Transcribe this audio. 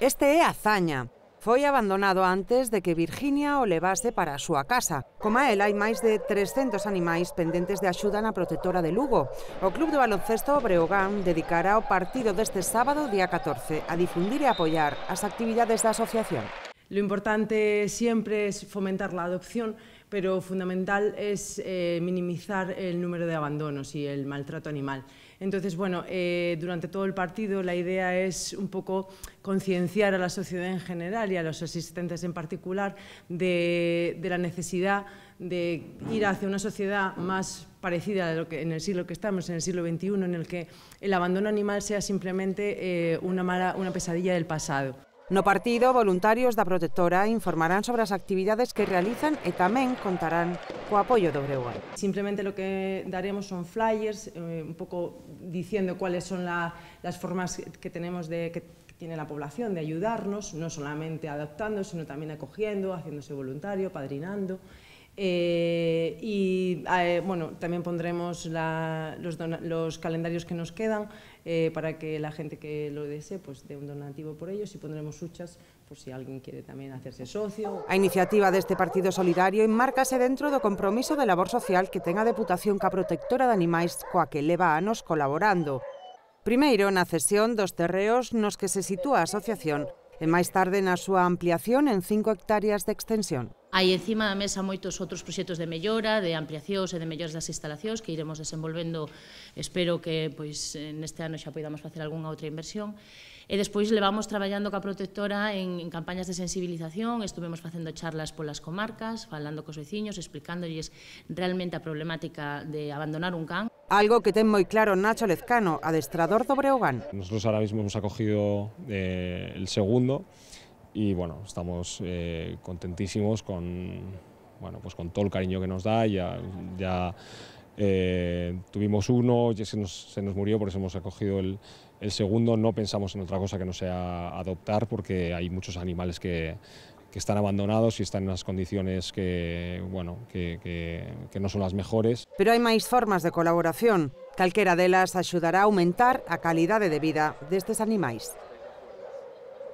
Este é a Zaña. Foi abandonado antes de que Virginia o levase para a súa casa. Como a el, hai máis de 300 animais pendentes de axuda na protectora de Lugo. O Club de Baloncesto Breogán dedicará o partido deste sábado, día 14, a difundir e apoiar as actividades da asociación. Lo importante siempre es fomentar la adopción, pero fundamental es eh, minimizar el número de abandonos y el maltrato animal. Entonces, bueno, eh, durante todo el partido la idea es un poco concienciar a la sociedad en general y a los asistentes en particular de, la necesidad de ir hacia una sociedad más parecida a lo que en el siglo que estamos, en el siglo XXI, en el que el abandono animal sea simplemente eh, una, una pesadilla del pasado. No partido, voluntarios da protectora informarán sobre las actividades que realizan y e también contarán con apoyo do igual. Simplemente lo que daremos son flyers, eh, un poco diciendo cuáles son las formas que tenemos de que tiene la población de ayudarnos, no solamente adaptando, sino también acogiendo, haciéndose voluntario, padrinando. Eh, Eh, y eh, bueno, también pondremos la, los, los, calendarios que nos quedan eh, para que la gente que lo desee pues, dé un donativo por ellos y pondremos huchas por si alguén quere tamén hacerse socio. A iniciativa deste Partido Solidario enmárcase dentro do compromiso de labor social que ten a Deputación ca Protectora de Animais coa que leva anos colaborando. Primeiro na cesión dos terreos nos que se sitúa a asociación e máis tarde na súa ampliación en 5 hectáreas de extensión. Hai encima da mesa moitos outros proxectos de mellora, de ampliacións e de melloras das instalacións que iremos desenvolvendo, espero que pois neste ano xa podamos facer algunha outra inversión. E despois levamos traballando ca protectora en, en campañas de sensibilización, estuvemos facendo charlas polas comarcas, falando cos veciños, explicándolles realmente a problemática de abandonar un can. Algo que ten moi claro Nacho Lezcano, adestrador do Breogán. Nosotros ahora mismo hemos acogido eh, el segundo, y bueno, estamos eh, contentísimos con, bueno, pues con todo el cariño que nos da, ya, eh, tuvimos uno, ya se nos, murió, por eso hemos acogido el, segundo, no pensamos en otra cosa que no sea adoptar porque hay muchos animales que, están abandonados y están en unas condiciones que, no son las mejores. Pero hay más formas de colaboración. Cualquiera de las ayudará a aumentar la calidad de vida de estos animales.